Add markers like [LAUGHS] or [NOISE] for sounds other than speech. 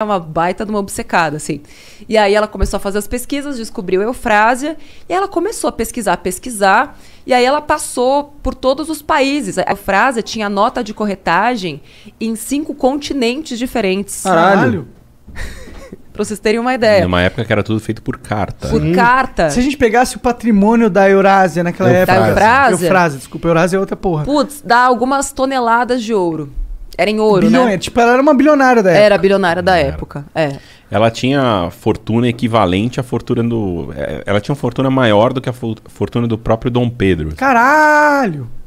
é uma baita de uma obcecada, assim. E aí ela começou a fazer as pesquisas, descobriu eufrásia, e ela começou a pesquisar, a pesquisar, e aí ela passou por todos os países. A eufrásia tinha nota de corretagem em cinco continentes diferentes. Caralho! [LAUGHS] pra vocês terem uma ideia. Numa época que era tudo feito por carta. Por carta. Se a gente pegasse o patrimônio da Eurásia naquela Eufrásia. época... Da Eufrásia? Eufrásia, desculpa. Eurásia é outra porra. Putz, dá algumas toneladas de ouro. Era em ouro, né? Tipo, ela era uma bilionária da época. Era bilionária da era. época, é. Ela tinha fortuna equivalente à fortuna do... É, ela tinha uma fortuna maior do que a fortuna do próprio Dom Pedro. Caralho!